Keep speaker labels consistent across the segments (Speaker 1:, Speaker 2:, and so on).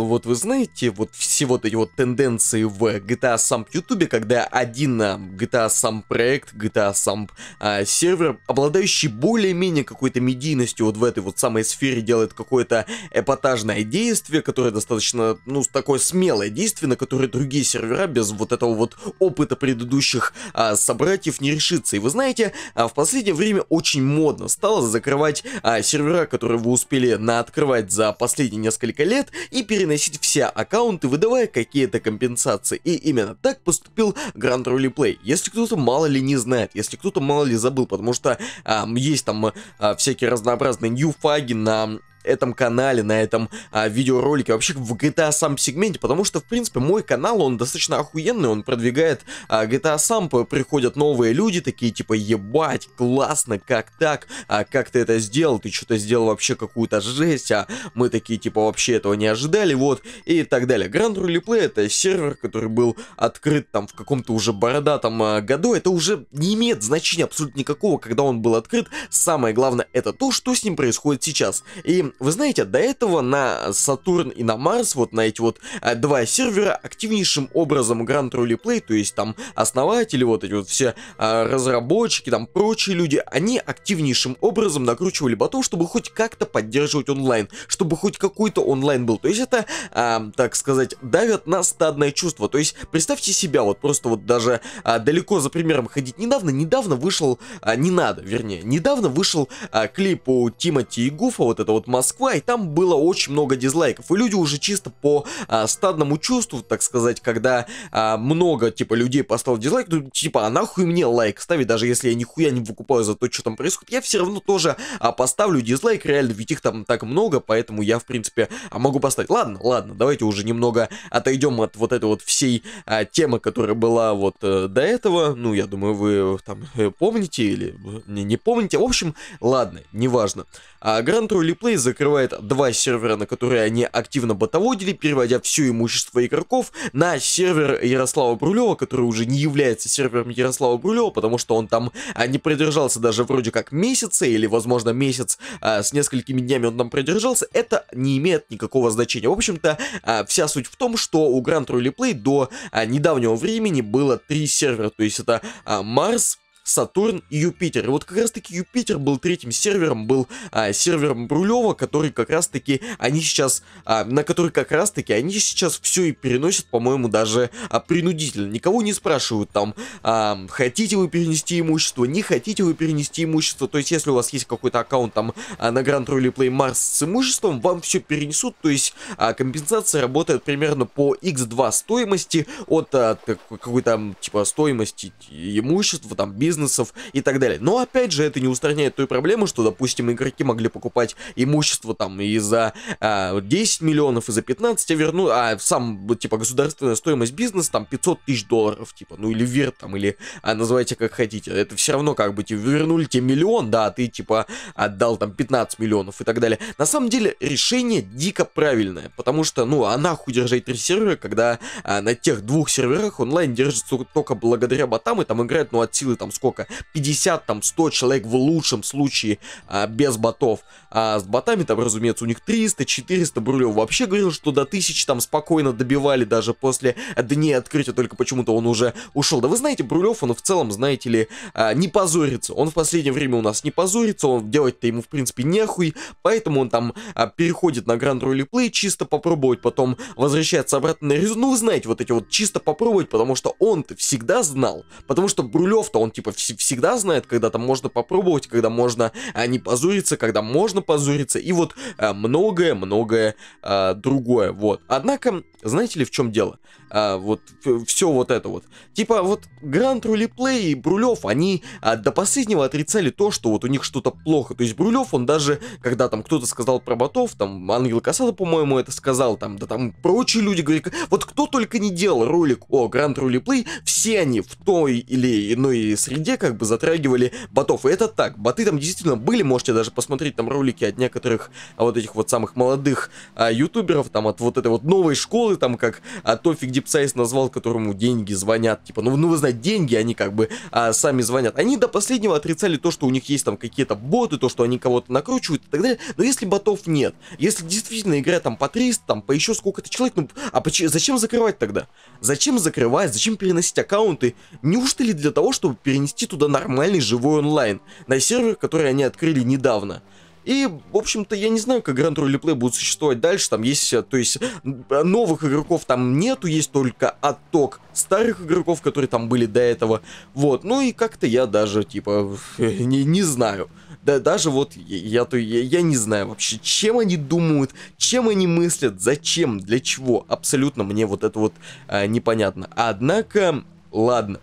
Speaker 1: вот вы знаете, вот все вот эти вот тенденции в GTA Samp YouTube, когда один а, GTA Samp проект, GTA Samp а, сервер, обладающий более-менее какой-то медийностью вот в этой вот самой сфере, делает какое-то эпатажное действие, которое достаточно, ну, такое смелое действие, на которое другие сервера без вот этого вот опыта предыдущих а, собратьев не решится. И вы знаете, а, в последнее время очень модно стало закрывать а, сервера, которые вы успели наоткрывать за последние несколько лет и перед переносить все аккаунты, выдавая какие-то компенсации. И именно так поступил Grand Rally Play. Если кто-то мало ли не знает, если кто-то мало ли забыл, потому что а, есть там а, всякие разнообразные ньюфаги на этом канале, на этом а, видеоролике, вообще в GTA сам сегменте, потому что, в принципе, мой канал, он достаточно охуенный, он продвигает а, GTA сам, приходят новые люди, такие типа, ебать, классно, как так, а как ты это сделал, ты что-то сделал вообще какую-то жесть, а мы такие типа вообще этого не ожидали, вот, и так далее. Grand Roleplay это сервер, который был открыт там в каком-то уже бородатом а, году, это уже не имеет значения абсолютно никакого, когда он был открыт, самое главное это то, что с ним происходит сейчас. И вы знаете, до этого на Сатурн и на Марс, вот на эти вот э, два сервера, активнейшим образом Grand Rally Play, то есть там основатели, вот эти вот все э, разработчики, там прочие люди, они активнейшим образом накручивали батон, чтобы хоть как-то поддерживать онлайн, чтобы хоть какой-то онлайн был. То есть это, э, так сказать, давят на стадное чувство. То есть представьте себя, вот просто вот даже э, далеко за примером ходить недавно, недавно вышел, э, не надо, вернее, недавно вышел э, клип у Тимати и Гуфа, вот это вот масс Москва, и там было очень много дизлайков. И люди уже чисто по а, стадному чувству, так сказать, когда а, много, типа, людей поставил дизлайк, ну, типа, а нахуй мне лайк ставить, даже если я нихуя не выкупаю за то, что там происходит, я все равно тоже а, поставлю дизлайк, реально, ведь их там так много, поэтому я, в принципе, а, могу поставить. Ладно, ладно, давайте уже немного отойдем от вот этой вот всей а, темы, которая была вот э, до этого, ну, я думаю, вы там э, помните или э, не, не помните, в общем, ладно, неважно. А, Grand Tour Replay закрывает два сервера, на которые они активно ботоводили, переводя все имущество игроков на сервер Ярослава Брулева, который уже не является сервером Ярослава Брулева, потому что он там а, не продержался даже вроде как месяца, или, возможно, месяц а, с несколькими днями он там продержался, это не имеет никакого значения. В общем-то, а, вся суть в том, что у Grand Roleplay до а, недавнего времени было три сервера, то есть это а, Марс, Сатурн и Юпитер. И вот как раз таки Юпитер был третьим сервером, был а, сервером Брулева, который как раз таки они сейчас, а, на который как раз таки они сейчас все и переносят, по-моему, даже а, принудительно. Никого не спрашивают там, а, хотите вы перенести имущество, не хотите вы перенести имущество. То есть, если у вас есть какой-то аккаунт там а, на Grand Rally Play Mars с имуществом, вам все перенесут. То есть, а, компенсация работает примерно по x2 стоимости от а, какой-то типа стоимости имущества, там бизнес бизнесов и так далее. Но опять же, это не устраняет той проблемы, что, допустим, игроки могли покупать имущество там и за а, 10 миллионов, и за 15, а верну, а сам, типа, государственная стоимость бизнеса там 500 тысяч долларов, типа, ну или вер там, или а, называйте как хотите. Это все равно как бы тебе типа, вернули тебе миллион, да, а ты типа отдал там 15 миллионов и так далее. На самом деле решение дико правильное, потому что, ну, а нахуй держать три сервера, когда а, на тех двух серверах онлайн держится только благодаря ботам, и там играют, ну, от силы там сколько сколько, 50, там, 100 человек в лучшем случае а, без ботов. А с ботами там, разумеется, у них 300, 400, Брулев вообще говорил, что до 1000 там спокойно добивали даже после дней открытия, только почему-то он уже ушел. Да вы знаете, Брулев, он в целом, знаете ли, а, не позорится. Он в последнее время у нас не позорится, он делать-то ему, в принципе, нехуй, поэтому он там а, переходит на гранд Rally плей, чисто попробовать, потом возвращается обратно на резину. Ну, вы знаете, вот эти вот чисто попробовать, потому что он-то всегда знал, потому что Брулев-то, он типа всегда знает, когда там можно попробовать, когда можно а, не позуриться, когда можно позуриться, и вот многое-многое э, а, а, э, другое, вот. Однако, знаете ли, в чем дело? А, вот все вот это вот. Типа вот Грант Рулиплей и Брулев, они а, до последнего отрицали то, что вот у них что-то плохо. То есть Брулев, он даже, когда там кто-то сказал про ботов, там Ангел Касада, по-моему, это сказал, там, да там прочие люди говорят, вот кто только не делал ролик о Грант Рулиплей, все они в той или иной среде инде как бы затрагивали ботов. И это так, боты там действительно были, можете даже посмотреть там ролики от некоторых а, вот этих вот самых молодых а, ютуберов, там от вот этой вот новой школы, там как а, Тофик Дипсайс назвал, которому деньги звонят, типа, ну, ну вы знаете, деньги, они как бы а, сами звонят. Они до последнего отрицали то, что у них есть там какие-то боты, то, что они кого-то накручивают и так далее, но если ботов нет, если действительно игра там по 300, там по еще сколько-то человек, ну, а почему, зачем закрывать тогда? Зачем закрывать, зачем переносить аккаунты? Неужто ли для того, чтобы перенести запустить туда нормальный живой онлайн на сервер, который они открыли недавно. И, в общем-то, я не знаю, как Grand Rally Play будет существовать дальше. Там есть, э, то есть, э, новых игроков там нету, есть только отток старых игроков, которые там были до этого. Вот, ну и как-то я даже, типа, не, не знаю. Да, даже вот я, то я, я не знаю вообще, чем они думают, чем они мыслят, зачем, для чего. Абсолютно мне вот это вот а, непонятно. Однако, ладно.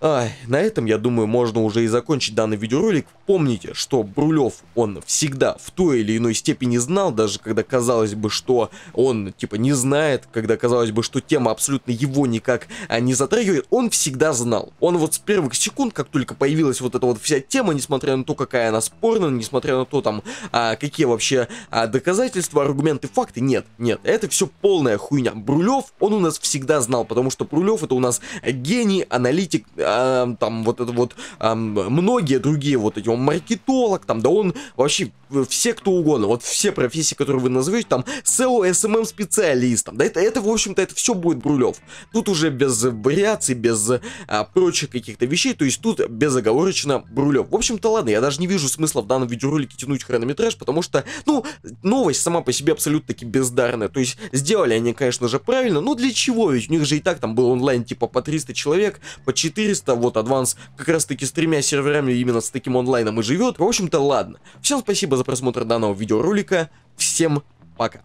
Speaker 1: Ай, на этом, я думаю, можно уже и закончить данный видеоролик. Помните, что Брулев, он всегда в той или иной степени знал, даже когда казалось бы, что он, типа, не знает, когда казалось бы, что тема абсолютно его никак а, не затрагивает, он всегда знал. Он вот с первых секунд, как только появилась вот эта вот вся тема, несмотря на то, какая она спорная, несмотря на то, там, а, какие вообще а, доказательства, аргументы, факты, нет, нет, это все полная хуйня. Брулев, он у нас всегда знал, потому что Брулев это у нас гений, аналитик, а, там вот это вот, многие другие вот эти, он маркетолог, там, да он вообще Э, все кто угодно, вот все профессии, которые вы назовете, там, SEO, SMM специалистом, да, это, это в общем-то, это все будет Брулев. Тут уже без вариаций, без а, прочих каких-то вещей, то есть тут безоговорочно Брулев. В общем-то, ладно, я даже не вижу смысла в данном видеоролике тянуть хронометраж, потому что, ну, новость сама по себе абсолютно-таки бездарная, то есть сделали они, конечно же, правильно, но для чего, ведь у них же и так там был онлайн типа по 300 человек, по 400, вот, Advance как раз-таки с тремя серверами именно с таким онлайном и живет. В общем-то, ладно. Всем спасибо за просмотр данного видеоролика. Всем пока!